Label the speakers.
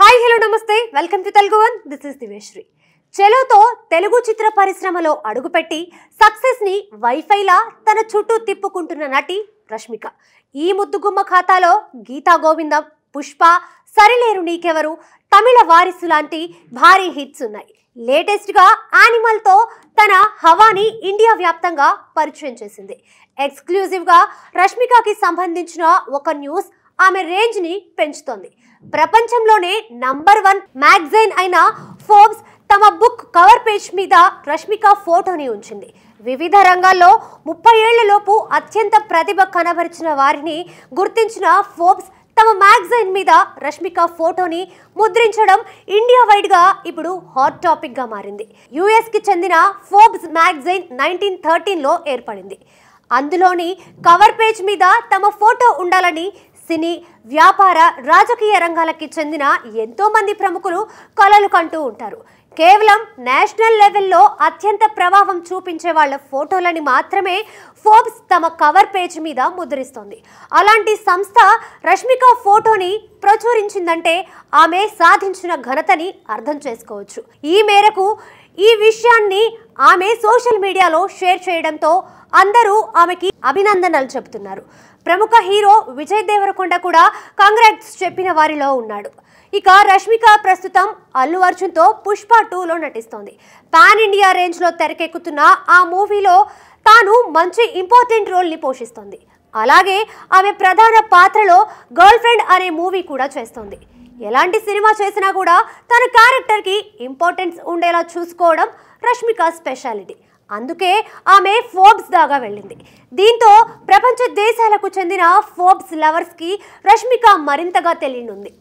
Speaker 1: hi hello నమస్తే welcome to Telugu one this is దివేశ్రీ చెలోతో తెలుగు చిత్ర పరిశ్రమలో అడుగుపెట్టి సక్సెస్ని వైఫైలా తన చుట్టూ తిప్పుకుంటున్న నటి రష్మిక ఈ ముద్దుగుమ్మ ఖాతాలో గీతా గోవిందం పుష్ప సరిలేరు నీకెవరు తమిళ వారిసు లాంటి భారీ హిట్స్ ఉన్నాయి లేటెస్ట్గా యానిమల్తో తన హవాని ఇండియా వ్యాప్తంగా పరిచయం చేసింది ఎక్స్క్లూజివ్గా రష్మికకి సంబంధించిన ఒక న్యూస్ ఆమె రేంజ్ని పెంచుతోంది ప్రపంచంలోనే నంబర్ వన్ మ్యాగజైన్ అయిన ఫోర్బ్స్ తమ బుక్ కవర్ పేజ్ మీద రష్మిక ఫోటోని ఉంచింది వివిధ రంగాల్లో ముప్పై ఏళ్లలోపు అత్యంత ప్రతిభ కనబరిచిన వారిని గుర్తించిన ఫోర్బ్స్ తమ మ్యాగజైన్ మీద రష్మిక ఫోటోని ముద్రించడం ఇండియా వైడ్గా ఇప్పుడు హాట్ టాపిక్గా మారింది యుఎస్కి చెందిన ఫోర్బ్స్ మ్యాగజైన్ నైన్టీన్ థర్టీన్లో ఏర్పడింది అందులోని కవర్ పేజ్ మీద తమ ఫోటో ఉండాలని సినీ వ్యాపార రాజకీయ రంగాలకి చెందిన ఎంతోమంది ప్రముఖులు కలలు కంటూ ఉంటారు కేవలం నేషనల్ లెవెల్లో అత్యంత ప్రభావం చూపించే వాళ్ళ ఫోటోలని మాత్రమే ఫోర్బ్స్ తమ కవర్ పేజ్ మీద ముద్రిస్తోంది అలాంటి సంస్థ రష్మిక ఫోటోని ప్రచురించిందంటే ఆమె సాధించిన ఘనతని అర్థం చేసుకోవచ్చు ఈ మేరకు ఈ విషయాన్ని ఆమె సోషల్ మీడియాలో షేర్ చేయడంతో అందరూ ఆమెకి అభినందనలు చెబుతున్నారు ప్రముఖ హీరో విజయ్ దేవరకొండ కూడా కాంగ్రాట్స్ చెప్పిన వారిలో ఉన్నాడు ఇక రష్మిక ప్రస్తుతం అల్లు అర్జున్తో పుష్ప టూలో నటిస్తోంది పాన్ ఇండియా రేంజ్లో తెరకెక్కుతున్న ఆ మూవీలో తాను మంచి ఇంపార్టెంట్ రోల్ని పోషిస్తోంది అలాగే ఆమె ప్రధాన పాత్రలో గర్ల్ ఫ్రెండ్ అనే మూవీ కూడా చేస్తోంది ఎలాంటి సినిమా చేసినా కూడా తన క్యారెక్టర్కి ఇంపార్టెన్స్ ఉండేలా చూసుకోవడం రష్మిక స్పెషాలిటీ అందుకే ఆమె ఫోర్బ్స్ దాకా వెళ్ళింది దీంతో ప్రపంచ దేశాలకు చెందిన ఫోర్బ్స్ లవర్స్కి రష్మిక మరింతగా తెలియనుంది